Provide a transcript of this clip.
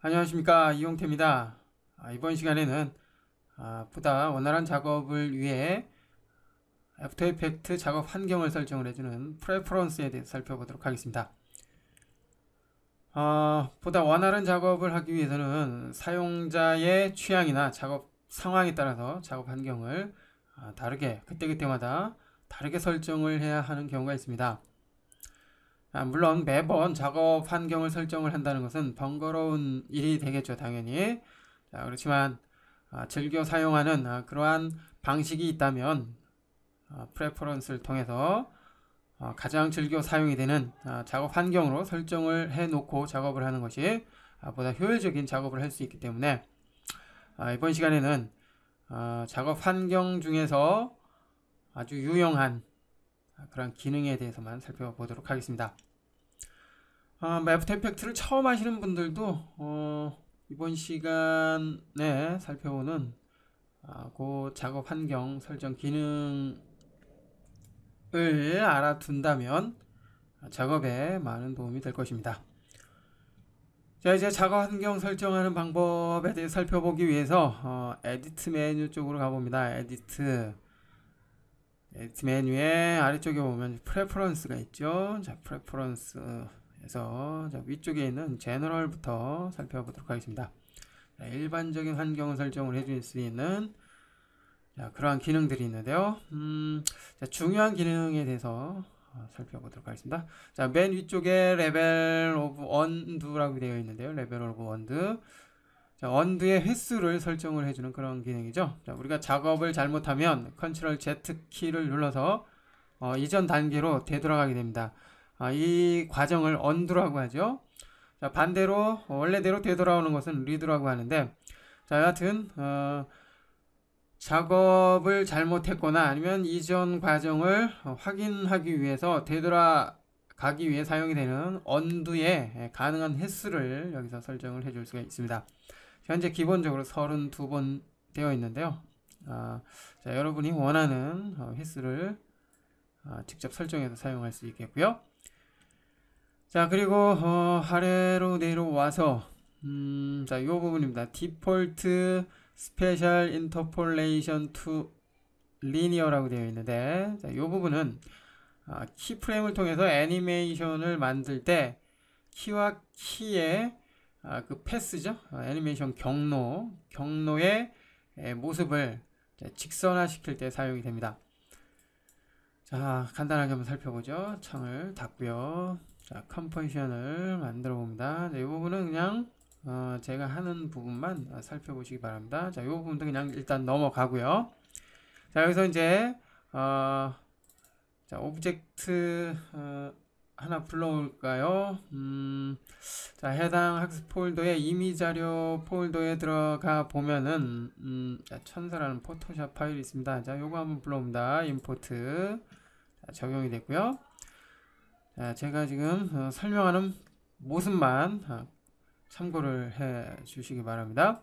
안녕하십니까 이용태입니다. 아, 이번 시간에는 아, 보다 원활한 작업을 위해 애프터 이펙트 작업 환경을 설정을 해주는 프레퍼런스에 대해 살펴보도록 하겠습니다. 아, 보다 원활한 작업을 하기 위해서는 사용자의 취향이나 작업 상황에 따라서 작업 환경을 다르게 그때그때마다 다르게 설정을 해야 하는 경우가 있습니다. 아, 물론 매번 작업 환경을 설정을 한다는 것은 번거로운 일이 되겠죠, 당연히. 자, 그렇지만 아, 즐겨 사용하는 아, 그러한 방식이 있다면 아, 프레퍼런스를 통해서 아, 가장 즐겨 사용이 되는 아, 작업 환경으로 설정을 해놓고 작업을 하는 것이 아, 보다 효율적인 작업을 할 수 있기 때문에 아, 이번 시간에는 아, 작업 환경 중에서 아주 유용한 아, 그런 기능에 대해서만 살펴보도록 하겠습니다. 아, 애프터 이펙트를 처음 하시는 분들도 어, 이번 시간에 살펴보는 아, 그 작업 환경 설정 기능을 알아둔다면 작업에 많은 도움이 될 것입니다. 자 이제 작업 환경 설정하는 방법에 대해 살펴보기 위해서 어, 에디트 메뉴 쪽으로 가봅니다. 에디트 에디트 메뉴의 아래쪽에 보면 프레퍼런스가 있죠. 자 프레퍼런스 그래서 위쪽에 있는 제너럴부터 살펴보도록 하겠습니다. 일반적인 환경 설정을 해줄 수 있는 그러한 기능들이 있는데요. 음, 자, 중요한 기능에 대해서 어, 살펴보도록 하겠습니다. 자, 맨 위쪽에 레벨 오브 언두라고 되어 있는데요. 레벨 오브 언두. 자, 언두의 횟수를 설정을 해주는 그런 기능이죠. 자, 우리가 작업을 잘못하면 컨트롤 Z 키를 눌러서 어, 이전 단계로 되돌아가게 됩니다. 아, 이 과정을 언두라고 하죠. 자, 반대로 어, 원래대로 되돌아오는 것은 리드라고 하는데 자, 여하튼 어, 작업을 잘못했거나 아니면 이전 과정을 확인하기 위해서 되돌아가기 위해 사용이 되는 언두의 예, 가능한 횟수를 여기서 설정을 해줄 수가 있습니다. 현재 기본적으로 32번 되어 있는데요. 아, 자, 여러분이 원하는 어, 횟수를 아, 직접 설정해서 사용할 수 있겠고요. 자 그리고 어, 아래로 내려와서 음, 자이 부분입니다. 디폴트 스페셜 인터폴레이션 투 리니어라고 되어 있는데 이 부분은 아, 키프레임을 통해서 애니메이션을 만들 때 키와 키의 아, 그 패스죠 아, 애니메이션 경로 경로의 에, 모습을 자, 직선화시킬 때 사용이 됩니다 자 간단하게 한번 살펴보죠 창을 닫고요 자, 컴포지션을 만들어 봅니다. 이 부분은 그냥 어, 제가 하는 부분만 어, 살펴보시기 바랍니다. 자, 이 부분도 그냥 일단 넘어가고요. 자, 여기서 이제 어, 자, 오브젝트 어, 하나 불러올까요? 음, 자, 해당 학습 폴더의 이미 자료 폴더에 들어가 보면은, 음, 자, 천사라는 포토샵 파일이 있습니다. 자, 요거 한번 불러옵니다. 임포트. 자, 적용이 됐고요 아, 제가 지금 어, 설명하는 모습만 아, 참고를 해 주시기 바랍니다.